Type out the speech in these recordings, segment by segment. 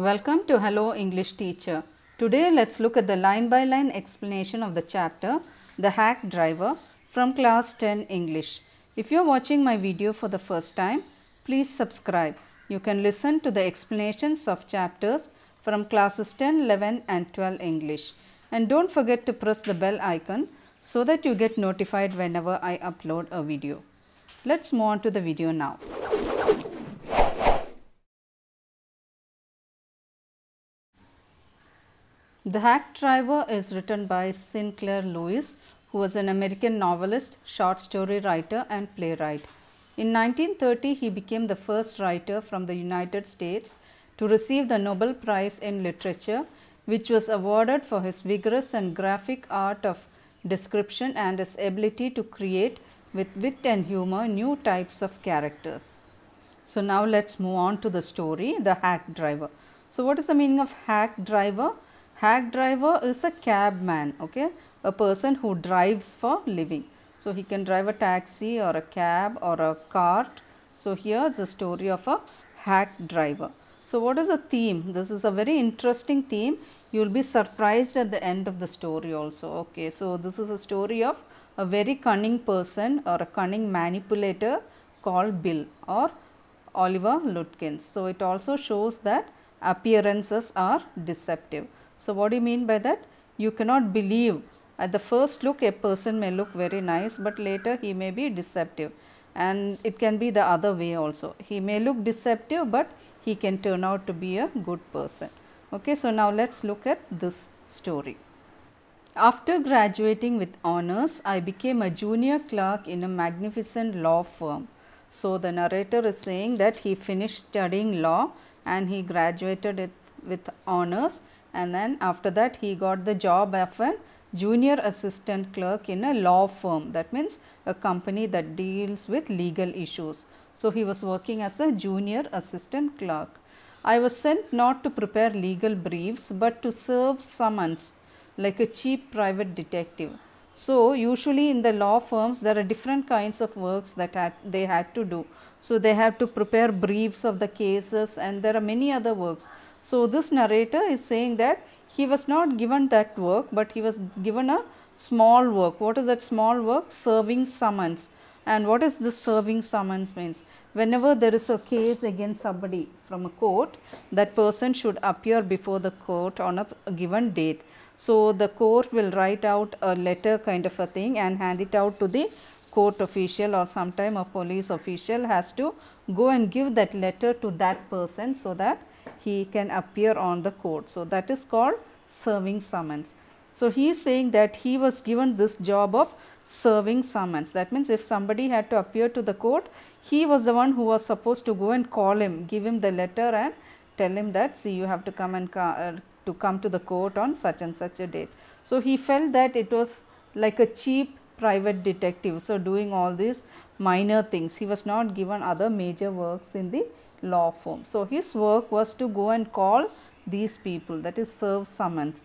Welcome to Hello English Teacher. Today let's look at the line by line explanation of the chapter The Hack Driver from class 10 English. If you are watching my video for the first time, please subscribe. You can listen to the explanations of chapters from classes 10, 11 and 12 English. And don't forget to press the bell icon so that you get notified whenever I upload a video. Let's move on to the video now. The Hack Driver is written by Sinclair Lewis, who was an American novelist, short story writer and playwright. In 1930, he became the first writer from the United States to receive the Nobel Prize in Literature, which was awarded for his vigorous and graphic art of description and his ability to create with wit and humor new types of characters. So, now let us move on to the story, The Hack Driver. So, what is the meaning of hack driver? hack driver is a cabman okay a person who drives for living so he can drive a taxi or a cab or a cart so here is the story of a hack driver so what is the theme this is a very interesting theme you will be surprised at the end of the story also okay so this is a story of a very cunning person or a cunning manipulator called Bill or Oliver Lutkins. So, it also shows that appearances are deceptive. So, what do you mean by that? You cannot believe at the first look a person may look very nice, but later he may be deceptive and it can be the other way also. He may look deceptive, but he can turn out to be a good person. Okay, so, now let us look at this story. After graduating with honors, I became a junior clerk in a magnificent law firm. So, the narrator is saying that he finished studying law and he graduated with honors and then after that he got the job of an junior assistant clerk in a law firm that means a company that deals with legal issues. So, he was working as a junior assistant clerk. I was sent not to prepare legal briefs but to serve summons like a cheap private detective. So, usually in the law firms there are different kinds of works that had, they had to do. So, they have to prepare briefs of the cases and there are many other works. So, this narrator is saying that he was not given that work, but he was given a small work. What is that small work? Serving summons. And what is this serving summons means? Whenever there is a case against somebody from a court, that person should appear before the court on a given date. So, the court will write out a letter kind of a thing and hand it out to the court official or sometime a police official has to go and give that letter to that person so that he can appear on the court. So, that is called serving summons. So, he is saying that he was given this job of serving summons. That means, if somebody had to appear to the court, he was the one who was supposed to go and call him, give him the letter and tell him that see you have to come and co uh, to come to the court on such and such a date. So, he felt that it was like a cheap private detective. So, doing all these minor things. He was not given other major works in the law firm. So, his work was to go and call these people that is serve summons.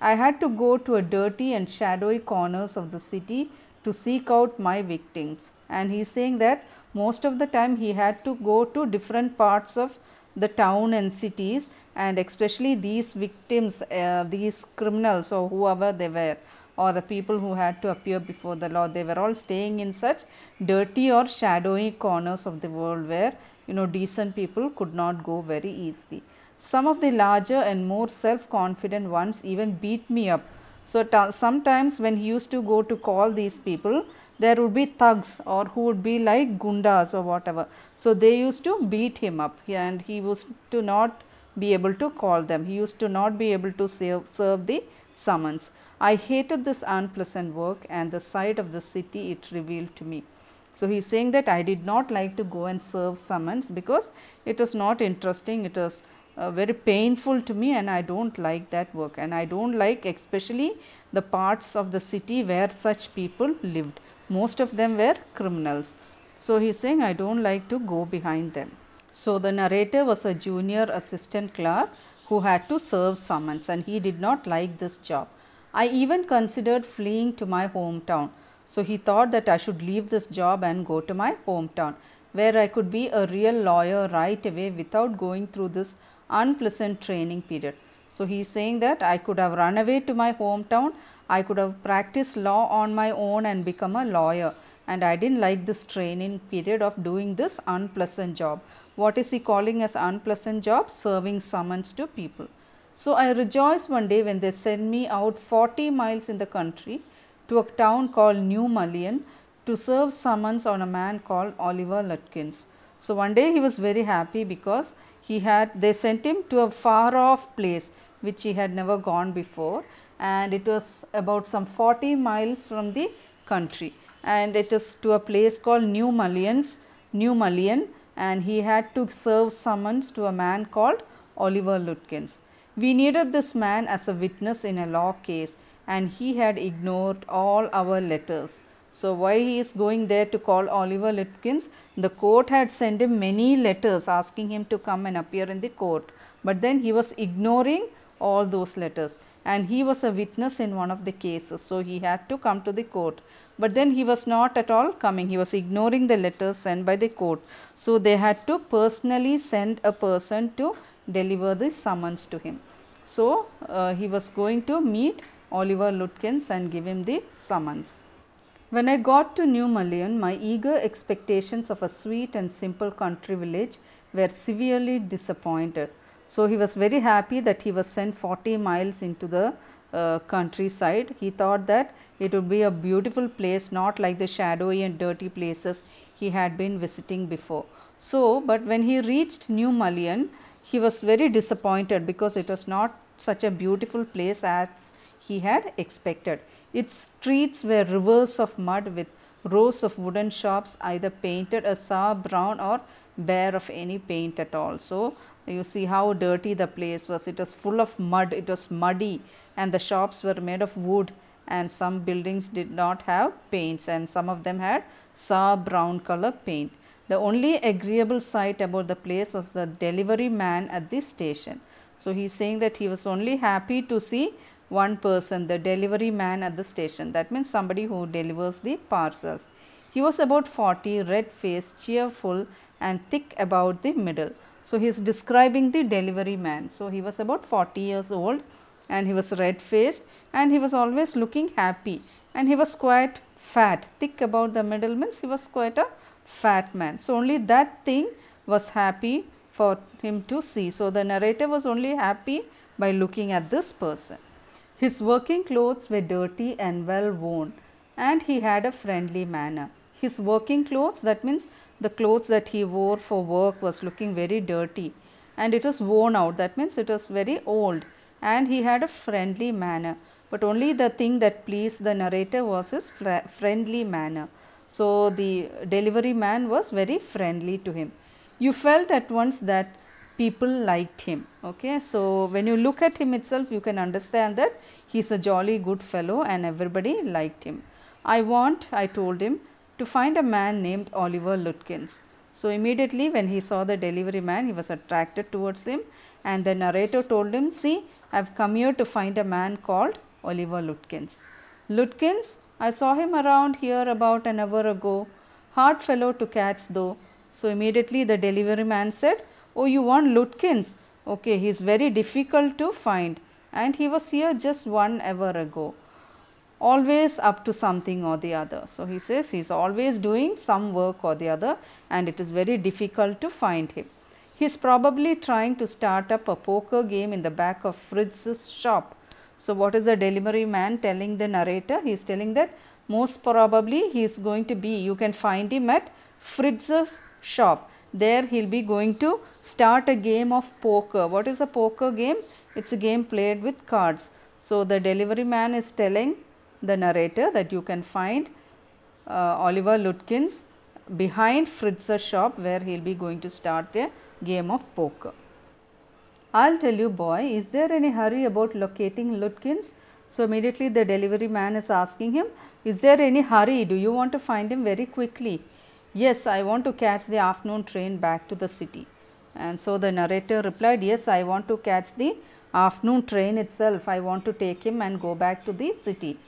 I had to go to a dirty and shadowy corners of the city to seek out my victims and he is saying that most of the time he had to go to different parts of the town and cities and especially these victims, uh, these criminals or whoever they were or the people who had to appear before the law, they were all staying in such dirty or shadowy corners of the world where you know decent people could not go very easily. Some of the larger and more self-confident ones even beat me up. So, sometimes when he used to go to call these people, there would be thugs or who would be like gundas or whatever. So, they used to beat him up and he used to not be able to call them. He used to not be able to serve, serve the summons. I hated this unpleasant work and the sight of the city it revealed to me. So, he is saying that I did not like to go and serve summons because it was not interesting, it was uh, very painful to me and I do not like that work and I do not like especially the parts of the city where such people lived. Most of them were criminals. So, he is saying I do not like to go behind them. So, the narrator was a junior assistant clerk who had to serve summons and he did not like this job. I even considered fleeing to my hometown so, he thought that I should leave this job and go to my hometown where I could be a real lawyer right away without going through this unpleasant training period. So, he is saying that I could have run away to my hometown, I could have practiced law on my own and become a lawyer and I didn't like this training period of doing this unpleasant job. What is he calling as unpleasant job? Serving summons to people. So, I rejoiced one day when they sent me out 40 miles in the country to a town called New Mullion to serve summons on a man called Oliver Lutkins. So one day he was very happy because he had they sent him to a far off place which he had never gone before and it was about some 40 miles from the country and it is to a place called New Mullions, New Mullion and he had to serve summons to a man called Oliver Lutkins. We needed this man as a witness in a law case and he had ignored all our letters. So, why he is going there to call Oliver Lipkins? The court had sent him many letters asking him to come and appear in the court, but then he was ignoring all those letters and he was a witness in one of the cases. So, he had to come to the court, but then he was not at all coming. He was ignoring the letters sent by the court. So, they had to personally send a person to deliver the summons to him. So, uh, he was going to meet Oliver Lutkins and give him the summons. When I got to New Malian, my eager expectations of a sweet and simple country village were severely disappointed. So, he was very happy that he was sent 40 miles into the uh, countryside. He thought that it would be a beautiful place, not like the shadowy and dirty places he had been visiting before. So, but when he reached New Malian, he was very disappointed because it was not such a beautiful place as he had expected. Its streets were rivers of mud with rows of wooden shops either painted a sour brown or bare of any paint at all. So, you see how dirty the place was. It was full of mud, it was muddy and the shops were made of wood and some buildings did not have paints and some of them had sour brown color paint. The only agreeable sight about the place was the delivery man at the station. So, he is saying that he was only happy to see one person, the delivery man at the station. That means somebody who delivers the parcels. He was about 40, red faced, cheerful and thick about the middle. So, he is describing the delivery man. So, he was about 40 years old and he was red faced and he was always looking happy and he was quite fat. Thick about the middle means he was quite a fat man. So, only that thing was happy for him to see. So, the narrator was only happy by looking at this person. His working clothes were dirty and well worn and he had a friendly manner. His working clothes that means the clothes that he wore for work was looking very dirty and it was worn out that means it was very old and he had a friendly manner but only the thing that pleased the narrator was his friendly manner. So, the delivery man was very friendly to him you felt at once that people liked him. Okay. So, when you look at him itself, you can understand that he is a jolly good fellow and everybody liked him. I want, I told him, to find a man named Oliver Lutkins. So, immediately when he saw the delivery man, he was attracted towards him and the narrator told him, see, I have come here to find a man called Oliver Lutkins. Lutkins, I saw him around here about an hour ago. Hard fellow to catch though, so, immediately the delivery man said, oh you want Lutkins, okay he is very difficult to find and he was here just one hour ago, always up to something or the other. So, he says he is always doing some work or the other and it is very difficult to find him. He is probably trying to start up a poker game in the back of Fritz's shop. So, what is the delivery man telling the narrator? He is telling that most probably he is going to be, you can find him at Fritz's shop. There he will be going to start a game of poker. What is a poker game? It is a game played with cards. So, the delivery man is telling the narrator that you can find uh, Oliver Lutkins behind Fritz's shop where he will be going to start a game of poker. I'll tell you boy, is there any hurry about locating Lutkins? So, immediately the delivery man is asking him, is there any hurry? Do you want to find him very quickly? yes, I want to catch the afternoon train back to the city. And so the narrator replied, yes, I want to catch the afternoon train itself. I want to take him and go back to the city.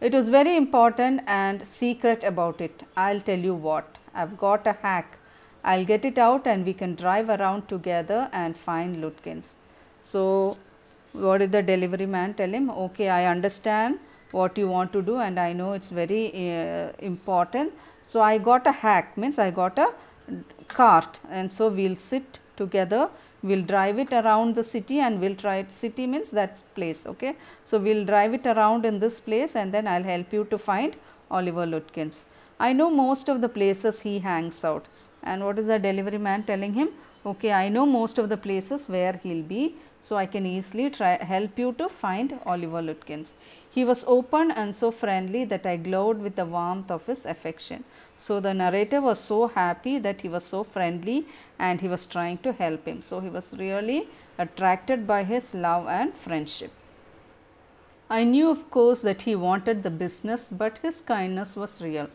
It was very important and secret about it. I'll tell you what, I've got a hack. I'll get it out and we can drive around together and find Lutkins. So, what did the delivery man tell him? Okay, I understand what you want to do and I know it is very uh, important. So, I got a hack means I got a cart and so we will sit together we will drive it around the city and we will try it city means that place ok. So, we will drive it around in this place and then I will help you to find Oliver Lutkins. I know most of the places he hangs out and what is the delivery man telling him ok I know most of the places where he will be so, I can easily try help you to find Oliver Lutkins. He was open and so friendly that I glowed with the warmth of his affection. So, the narrator was so happy that he was so friendly and he was trying to help him. So, he was really attracted by his love and friendship. I knew of course that he wanted the business but his kindness was real.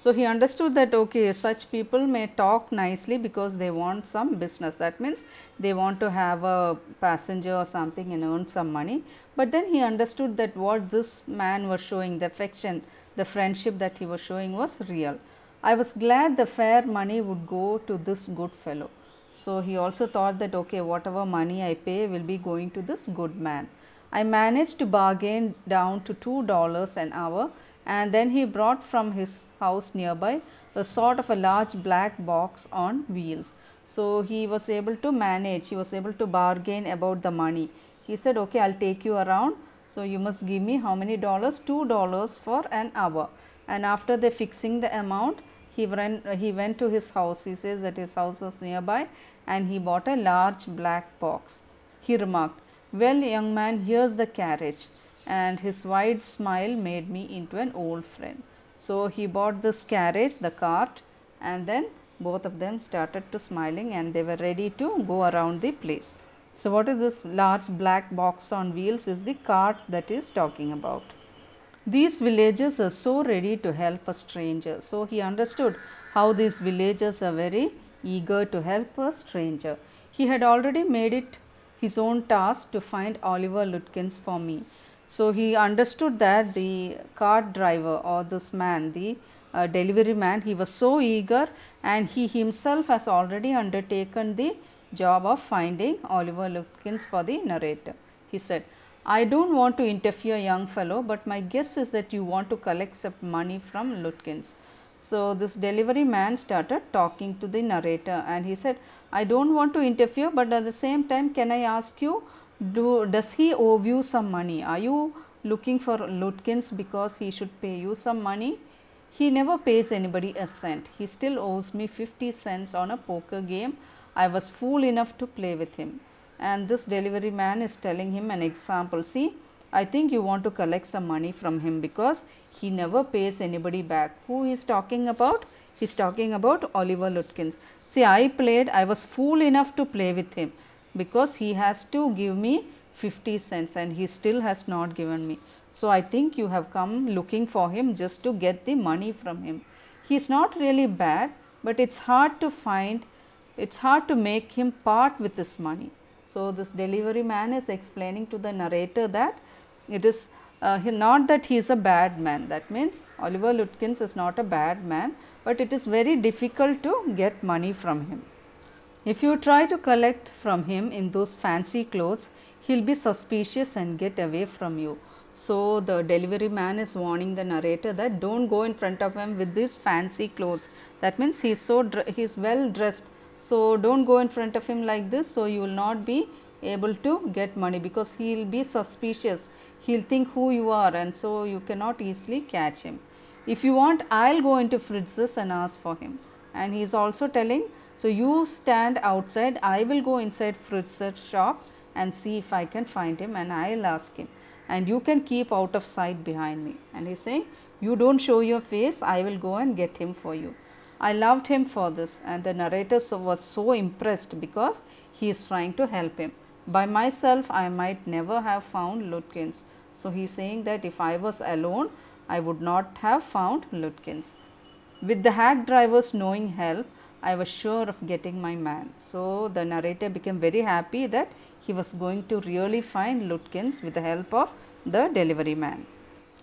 So, he understood that okay such people may talk nicely because they want some business that means they want to have a passenger or something and earn some money. But then he understood that what this man was showing the affection the friendship that he was showing was real. I was glad the fair money would go to this good fellow. So, he also thought that okay whatever money I pay will be going to this good man. I managed to bargain down to $2 an hour and then he brought from his house nearby a sort of a large black box on wheels. So, he was able to manage, he was able to bargain about the money. He said, okay, I will take you around. So, you must give me how many dollars? Two dollars for an hour. And after they fixing the amount, he, ran, he went to his house. He says that his house was nearby and he bought a large black box. He remarked, well young man, here's the carriage and his wide smile made me into an old friend. So, he bought this carriage, the cart and then both of them started to smiling and they were ready to go around the place. So, what is this large black box on wheels is the cart that is talking about. These villagers are so ready to help a stranger. So, he understood how these villagers are very eager to help a stranger. He had already made it his own task to find Oliver Lutkins for me. So, he understood that the cart driver or this man, the uh, delivery man, he was so eager and he himself has already undertaken the job of finding Oliver Lutkins for the narrator. He said, I do not want to interfere young fellow, but my guess is that you want to collect some money from Lutkins. So, this delivery man started talking to the narrator and he said, I do not want to interfere, but at the same time can I ask you do does he owe you some money? Are you looking for Lutkins because he should pay you some money? He never pays anybody a cent. He still owes me 50 cents on a poker game. I was fool enough to play with him. And this delivery man is telling him an example. See, I think you want to collect some money from him because he never pays anybody back. Who is talking about? He is talking about Oliver Lutkins. See, I played, I was fool enough to play with him because he has to give me 50 cents and he still has not given me. So, I think you have come looking for him just to get the money from him. He is not really bad, but it is hard to find, it is hard to make him part with this money. So, this delivery man is explaining to the narrator that it is uh, he, not that he is a bad man that means Oliver Lutkins is not a bad man, but it is very difficult to get money from him. If you try to collect from him in those fancy clothes, he'll be suspicious and get away from you. So the delivery man is warning the narrator that don't go in front of him with these fancy clothes. That means he's so he's well dressed. So don't go in front of him like this. So you will not be able to get money because he'll be suspicious. He'll think who you are and so you cannot easily catch him. If you want, I'll go into Fritz's and ask for him and he is also telling so you stand outside I will go inside Fritz's shop and see if I can find him and I will ask him and you can keep out of sight behind me and he is saying you don't show your face I will go and get him for you. I loved him for this and the narrator was so impressed because he is trying to help him. By myself I might never have found Lutkins. So, he is saying that if I was alone I would not have found Lutkins. With the hack driver's knowing help, I was sure of getting my man. So, the narrator became very happy that he was going to really find Lutkins with the help of the delivery man.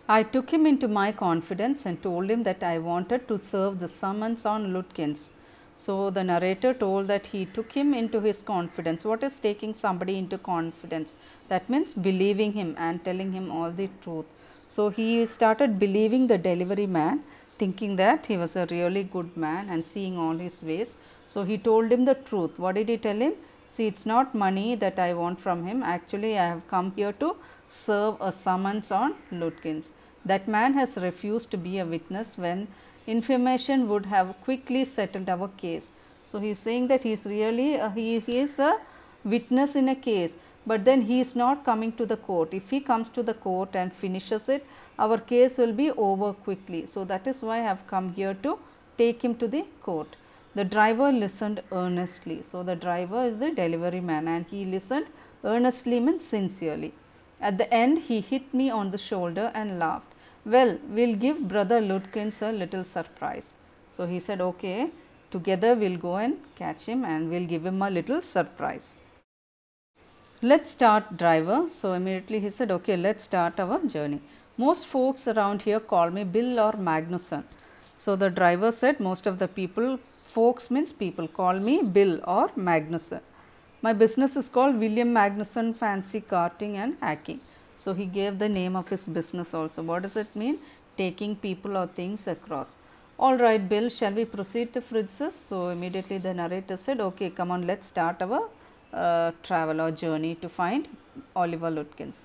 I took him into my confidence and told him that I wanted to serve the summons on Lutkins. So, the narrator told that he took him into his confidence. What is taking somebody into confidence? That means believing him and telling him all the truth. So, he started believing the delivery man thinking that he was a really good man and seeing all his ways. So, he told him the truth. What did he tell him? See, it is not money that I want from him. Actually, I have come here to serve a summons on Lutkins. That man has refused to be a witness when information would have quickly settled our case. So, he is saying that he is really, uh, he, he is a witness in a case but then he is not coming to the court. If he comes to the court and finishes it, our case will be over quickly. So, that is why I have come here to take him to the court. The driver listened earnestly. So, the driver is the delivery man and he listened earnestly means sincerely. At the end, he hit me on the shoulder and laughed. Well, we'll give brother Lutkins a little surprise. So, he said, okay, together we'll go and catch him and we'll give him a little surprise. Let's start driver. So, immediately he said, okay, let's start our journey. Most folks around here call me Bill or Magnuson. So, the driver said, most of the people, folks means people, call me Bill or Magnuson. My business is called William Magnuson Fancy Carting and Hacking. So, he gave the name of his business also. What does it mean? Taking people or things across. All right, Bill, shall we proceed to Fritz's? So, immediately the narrator said, okay, come on, let's start our uh, travel or journey to find Oliver Lutkins.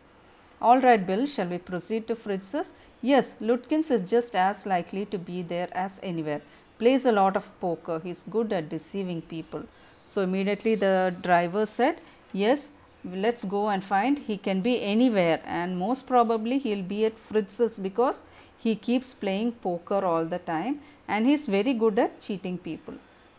Alright Bill, shall we proceed to Fritz's? Yes, Lutkins is just as likely to be there as anywhere. Plays a lot of poker, he is good at deceiving people. So immediately the driver said, yes, let's go and find he can be anywhere and most probably he'll be at Fritz's because he keeps playing poker all the time and he's very good at cheating people.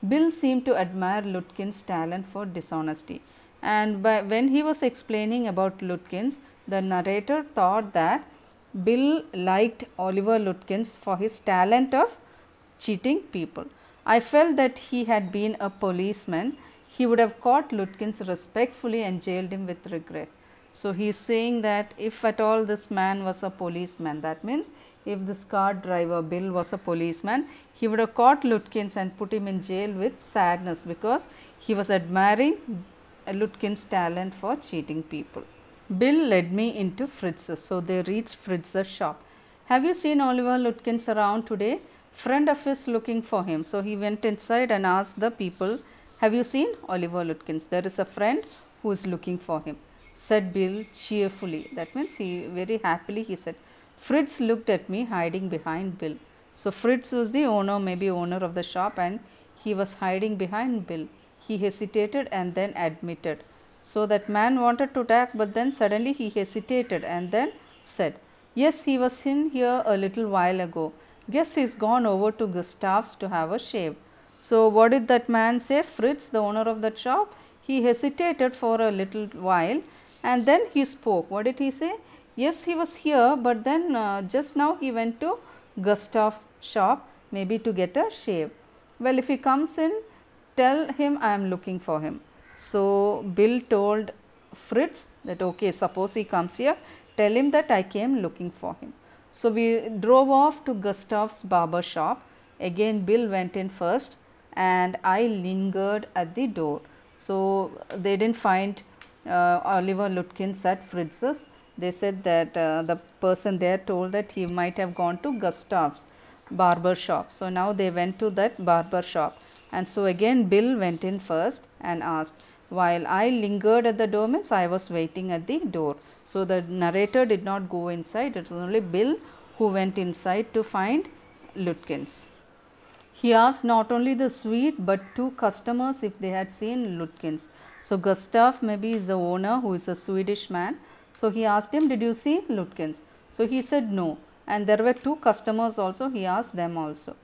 Bill seemed to admire Lutkin's talent for dishonesty and by, when he was explaining about Lutkins, the narrator thought that Bill liked Oliver Lutkins for his talent of cheating people. I felt that he had been a policeman, he would have caught Lutkins respectfully and jailed him with regret. So, he is saying that if at all this man was a policeman, that means if this car driver Bill was a policeman, he would have caught Lutkins and put him in jail with sadness because he was admiring Lutkin's talent for cheating people. Bill led me into Fritz's, so they reached Fritz's shop. Have you seen Oliver Lutkins around today? Friend of his looking for him. So he went inside and asked the people, Have you seen Oliver Lutkins? There is a friend who is looking for him, said Bill cheerfully. That means he very happily he said, Fritz looked at me hiding behind Bill. So Fritz was the owner, maybe owner of the shop and he was hiding behind Bill. He hesitated and then admitted. So that man wanted to attack but then suddenly he hesitated and then said, Yes, he was in here a little while ago. Guess he's gone over to Gustav's to have a shave. So what did that man say? Fritz, the owner of that shop, he hesitated for a little while and then he spoke. What did he say? Yes, he was here, but then uh, just now he went to Gustav's shop maybe to get a shave. Well, if he comes in, tell him I am looking for him. So, Bill told Fritz that okay, suppose he comes here, tell him that I came looking for him. So, we drove off to Gustav's barber shop. Again, Bill went in first and I lingered at the door. So, they did not find uh, Oliver Lutkins at Fritz's they said that uh, the person there told that he might have gone to Gustav's barber shop. So now they went to that barber shop. And so again Bill went in first and asked, while I lingered at the doorman's, I was waiting at the door. So the narrator did not go inside, it was only Bill who went inside to find Lutkins. He asked not only the suite but two customers if they had seen Lutkins. So Gustav maybe is the owner who is a Swedish man so, he asked him, did you see Lutkins? So, he said no and there were two customers also, he asked them also.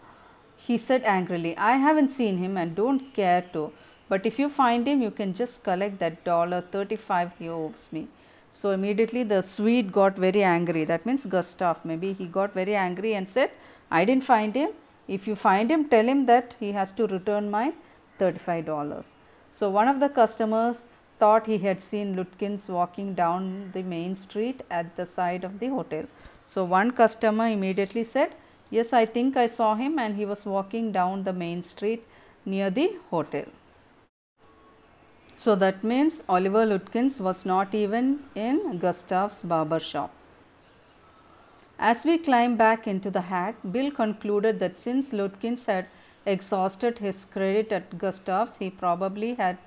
He said angrily, I haven't seen him and don't care to, but if you find him, you can just collect that dollar 35 he owes me. So, immediately the Swede got very angry, that means Gustav maybe, he got very angry and said, I didn't find him. If you find him, tell him that he has to return my $35. So, one of the customers thought he had seen Lutkins walking down the main street at the side of the hotel. So, one customer immediately said, yes I think I saw him and he was walking down the main street near the hotel. So, that means Oliver Lutkins was not even in Gustav's barber shop. As we climb back into the hack, Bill concluded that since Lutkins had exhausted his credit at Gustav's, he probably had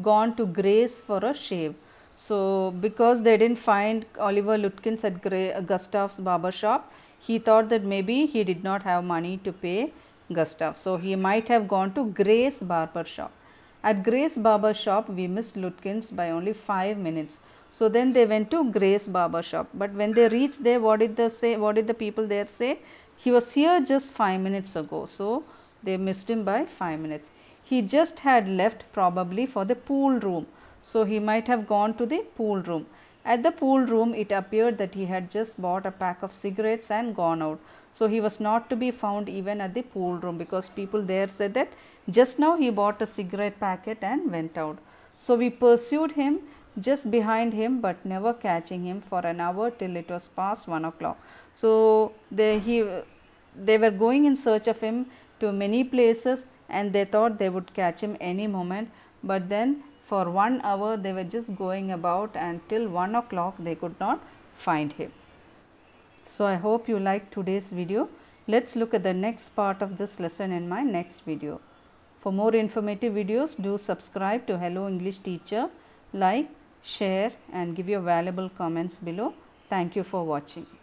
gone to Grace for a shave. So, because they didn't find Oliver Lutkins at Gustav's barber shop, he thought that maybe he did not have money to pay Gustav. So, he might have gone to Grace barber shop. At Grace barber shop, we missed Lutkins by only 5 minutes. So, then they went to Grace barber shop. But when they reached there, what did the say? What did the people there say? He was here just 5 minutes ago. So, they missed him by 5 minutes he just had left probably for the pool room. So, he might have gone to the pool room. At the pool room, it appeared that he had just bought a pack of cigarettes and gone out. So, he was not to be found even at the pool room because people there said that just now he bought a cigarette packet and went out. So, we pursued him just behind him but never catching him for an hour till it was past 1 o'clock. So, they, he, they were going in search of him to many places and they thought they would catch him any moment but then for one hour they were just going about and till 1 o'clock they could not find him. So, I hope you like today's video. Let us look at the next part of this lesson in my next video. For more informative videos, do subscribe to Hello English Teacher, like, share and give your valuable comments below. Thank you for watching.